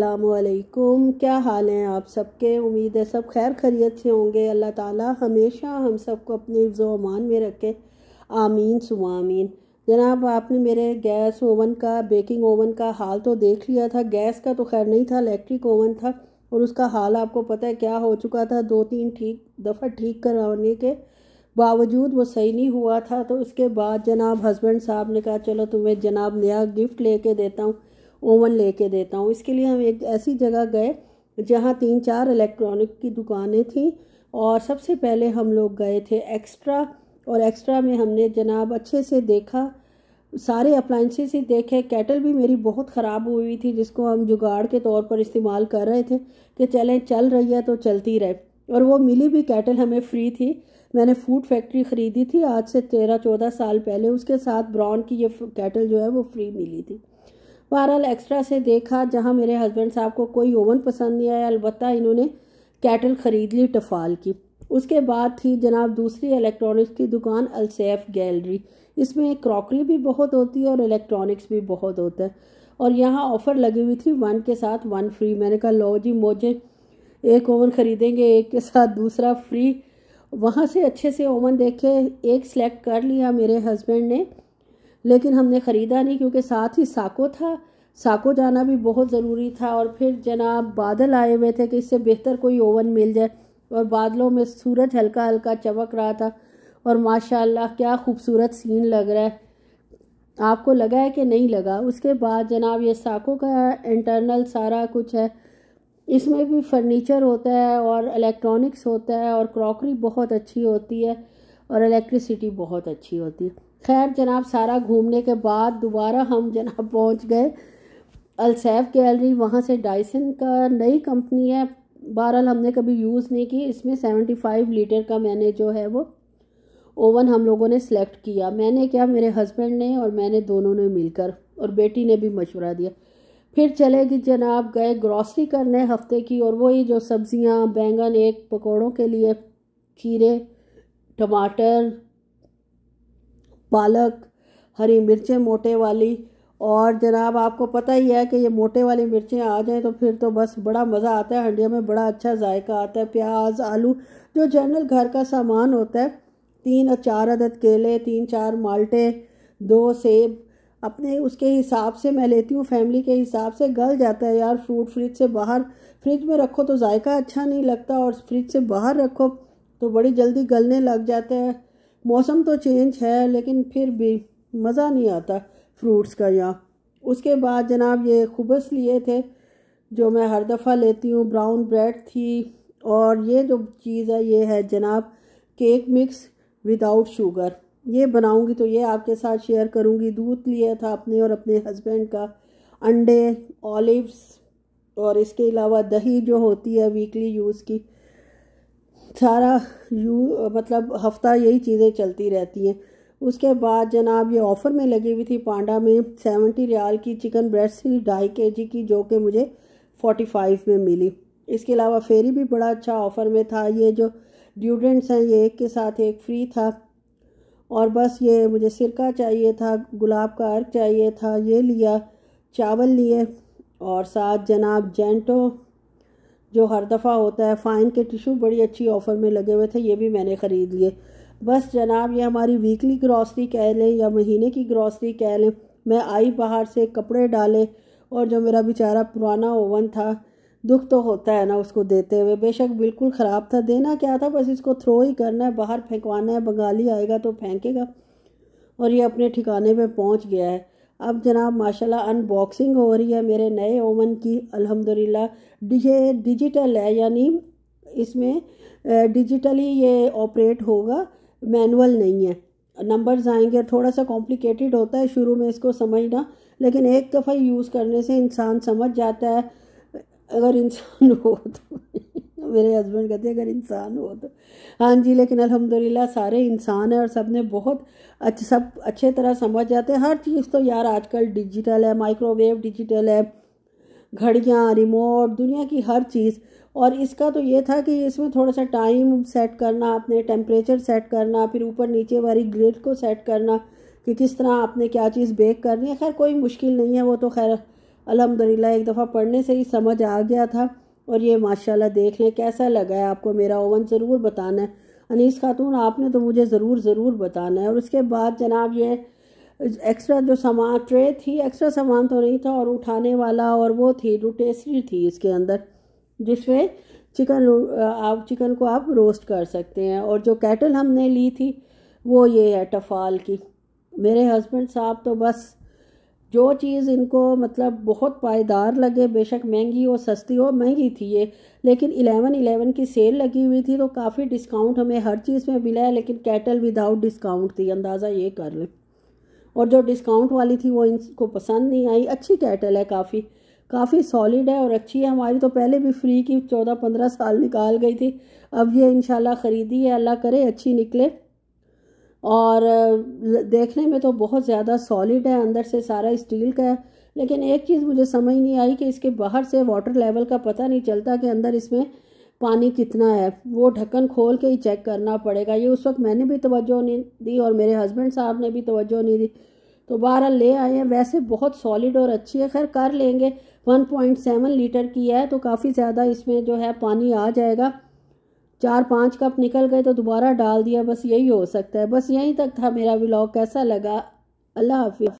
असलकुम क्या हाल हैं आप सबके उम्मीद है सब खैर खरीत से होंगे अल्लाह ताला हमेशा हम सबको अपने जोमान में रखे आमीन सुमीन आमीन जनाब आपने मेरे गैस ओवन का बेकिंग ओवन का हाल तो देख लिया था गैस का तो खैर नहीं था इलेक्ट्रिक ओवन था और उसका हाल आपको पता है क्या हो चुका था दो तीन ठीक दफ़ा ठीक करवाने के बावजूद वो सही नहीं हुआ था तो उसके बाद जनाब हस्बैंड साहब ने कहा चलो तुम्हें जनाब नया गिफ्ट लेके देता हूँ ओवन लेके देता हूँ इसके लिए हम एक ऐसी जगह गए जहाँ तीन चार इलेक्ट्रॉनिक की दुकानें थीं और सबसे पहले हम लोग गए थे एक्स्ट्रा और एक्स्ट्रा में हमने जनाब अच्छे से देखा सारे अप्लाइंसेस ही देखे कैटल भी मेरी बहुत ख़राब हुई थी जिसको हम जुगाड़ के तौर पर इस्तेमाल कर रहे थे कि चलें चल रही है तो चलती रहे और वो मिली भी कैटल हमें फ्री थी मैंने फूड फैक्ट्री ख़रीदी थी आज से तेरह चौदह साल पहले उसके साथ ब्राउन की ये कैटल जो है वो फ्री मिली थी बहरहाल एक्स्ट्रा से देखा जहाँ मेरे हस्बैंड साहब को कोई ओवन पसंद नहीं आया अलबत्त इन्होंने कैटल ख़रीद ली टफाल की उसके बाद थी जनाब दूसरी इलेक्ट्रॉनिक्स की दुकान अलसैफ गैलरी इसमें क्रॉकरी भी बहुत होती है और इलेक्ट्रॉनिक्स भी बहुत होता है और यहाँ ऑफ़र लगी हुई थी वन के साथ वन फ्री मैंने कहा लो जी मुझे एक ओवन ख़रीदेंगे एक के साथ दूसरा फ्री वहाँ से अच्छे से ओवन देखे एक सेलेक्ट कर लिया मेरे हस्बैंड ने लेकिन हमने ख़रीदा नहीं क्योंकि साथ ही साको था साको जाना भी बहुत ज़रूरी था और फिर जनाब बादल आए हुए थे कि इससे बेहतर कोई ओवन मिल जाए और बादलों में सूरज हल्का हल्का चमक रहा था और माशाल्लाह क्या खूबसूरत सीन लग रहा है आपको लगा है कि नहीं लगा उसके बाद जनाब ये साको का इंटरनल सारा कुछ है इसमें भी फर्नीचर होता है और इलेक्ट्रॉनिक्स होता है और क्रॉकरी बहुत अच्छी होती है और इलेक्ट्रिसिटी बहुत अच्छी होती है खैर जनाब सारा घूमने के बाद दोबारा हम जनाब पहुंच गए अलसैफ गैलरी वहाँ से डाइसन का नई कंपनी है बहरहाल हमने कभी यूज़ नहीं की इसमें सेवेंटी फाइव लीटर का मैंने जो है वो ओवन हम लोगों ने सेलेक्ट किया मैंने क्या मेरे हस्बैंड ने और मैंने दोनों ने मिलकर और बेटी ने भी मशवरा दिया फिर चले कि जनाब गए ग्रॉसरी करने हफ्ते की और वही जो सब्ज़ियाँ बैंगन एक पकौड़ों के लिए खीरे टमाटर पालक हरी मिर्चें मोटे वाली और जनाब आपको पता ही है कि ये मोटे वाली मिर्चें आ जाएं तो फिर तो बस बड़ा मज़ा आता है हंडिया में बड़ा अच्छा जायका आता है प्याज आलू जो जनरल घर का सामान होता है तीन और चार अदद केले तीन चार माल्टे दो सेब अपने उसके हिसाब से मैं लेती हूँ फैमिली के हिसाब से गल जाता है यार फ्रूट फ्रिज से बाहर फ्रिज में रखो तो जायका अच्छा नहीं लगता और फ्रिज से बाहर रखो तो बड़ी जल्दी गलने लग जाते हैं मौसम तो चेंज है लेकिन फिर भी मज़ा नहीं आता फ्रूट्स का यहाँ उसके बाद जनाब ये खुबस लिए थे जो मैं हर दफ़ा लेती हूँ ब्राउन ब्रेड थी और ये जो चीज़ है ये है जनाब केक मिक्स विदाउट शुगर ये बनाऊंगी तो ये आपके साथ शेयर करूंगी दूध लिया था अपने और अपने हस्बैंड का अंडे ऑलिव्स और इसके अलावा दही जो होती है वीकली यूज़ की सारा यू मतलब हफ्ता यही चीज़ें चलती रहती हैं उसके बाद जनाब ये ऑफ़र में लगी हुई थी पांडा में सेवेंटी रियाल की चिकन ब्रेस्ट थी ढाई के जी की जो कि मुझे फोटी फाइव में मिली इसके अलावा फेरी भी बड़ा अच्छा ऑफ़र में था ये जो ड्यूडेंट्स हैं ये एक के साथ एक फ्री था और बस ये मुझे सिरका चाहिए था गुलाब का अर्क चाहिए था ये लिया चावल लिए और साथ जनाब जेंटो जो हर दफ़ा होता है फ़ाइन के टिशू बड़ी अच्छी ऑफ़र में लगे हुए थे ये भी मैंने ख़रीद लिए बस जनाब ये हमारी वीकली ग्रॉसरी कह लें या महीने की ग्रॉसरी कह लें मैं आई बाहर से कपड़े डाले और जो मेरा बेचारा पुराना ओवन था दुख तो होता है ना उसको देते हुए बेशक बिल्कुल ख़राब था देना क्या था बस इसको थ्रो ही करना है बाहर फेंकवाना है बंगाली आएगा तो फेंकेगा और ये अपने ठिकाने पे पहुंच गया है अब जनाब माशाल्लाह अनबॉक्सिंग हो रही है मेरे नए ओवन की अल्हम्दुलिल्लाह डिजे डिजिटल है यानी इसमें डिजिटली ये ऑपरेट होगा मैनुअल नहीं है नंबर्स आएंगे थोड़ा सा कॉम्प्लिकेटेड होता है शुरू में इसको समझना लेकिन एक दफ़ा यूज़ करने से इंसान समझ जाता है अगर इंसान हो तो मेरे हस्बैंड कहते हैं अगर इंसान हो तो हाँ जी लेकिन अल्हम्दुलिल्लाह सारे इंसान हैं और सब ने बहुत अच्छे सब अच्छे तरह समझ जाते हैं हर चीज़ तो यार आजकल डिजिटल है माइक्रोवेव डिजिटल है घड़ियाँ रिमोट दुनिया की हर चीज़ और इसका तो ये था कि इसमें थोड़ा सा टाइम सेट करना अपने टेम्परेचर सेट करना फिर ऊपर नीचे वाली ग्रिड को सेट करना कि किस तरह आपने क्या चीज़ बेक करनी है खैर कोई मुश्किल नहीं है वो तो खैर अलहमदिल्ला एक दफ़ा पढ़ने से ही समझ आ गया था और ये माशाल्लाह देख लें कैसा लगा है आपको मेरा ओवन ज़रूर बताना है अनीस खातून आपने तो मुझे ज़रूर ज़रूर बताना है और उसके बाद जनाब ये एक्स्ट्रा जो सामान ट्रे थी एक्स्ट्रा सामान तो नहीं था और उठाने वाला और वो थी जो टेस्टी थी इसके अंदर जिसमें चिकन आप चिकन को आप रोस्ट कर सकते हैं और जो कैटल हमने ली थी वो ये है टफाल की मेरे हस्बैंड साहब तो बस जो चीज़ इनको मतलब बहुत पायदार लगे बेशक महंगी हो सस्ती हो महंगी थी ये लेकिन एलेवन एलेवन की सेल लगी हुई थी तो काफ़ी डिस्काउंट हमें हर चीज़ में मिला है लेकिन कैटल विदाउट डिस्काउंट थी अंदाज़ा ये कर लें और जो डिस्काउंट वाली थी वो इनको पसंद नहीं आई अच्छी कैटल है काफ़ी काफ़ी सॉलिड है और अच्छी है हमारी तो पहले भी फ्री की चौदह पंद्रह साल निकाल गई थी अब ये इन ख़रीदी है अल्लाह करे अच्छी निकले और देखने में तो बहुत ज़्यादा सॉलिड है अंदर से सारा स्टील का है लेकिन एक चीज़ मुझे समझ नहीं आई कि इसके बाहर से वाटर लेवल का पता नहीं चलता कि अंदर इसमें पानी कितना है वो ढक्कन खोल के ही चेक करना पड़ेगा ये उस वक्त मैंने भी तवज्जो नहीं दी और मेरे हस्बैंड साहब ने भी तवज्जो नहीं दी तो बारह ले आए हैं वैसे बहुत सॉलिड और अच्छी है खैर कर लेंगे 1.7 लीटर की है तो काफ़ी ज़्यादा इसमें जो है पानी आ जाएगा चार पाँच कप निकल गए तो दोबारा डाल दिया बस यही हो सकता है बस यहीं तक था मेरा व्लॉग कैसा लगा अल्लाह हाफिज़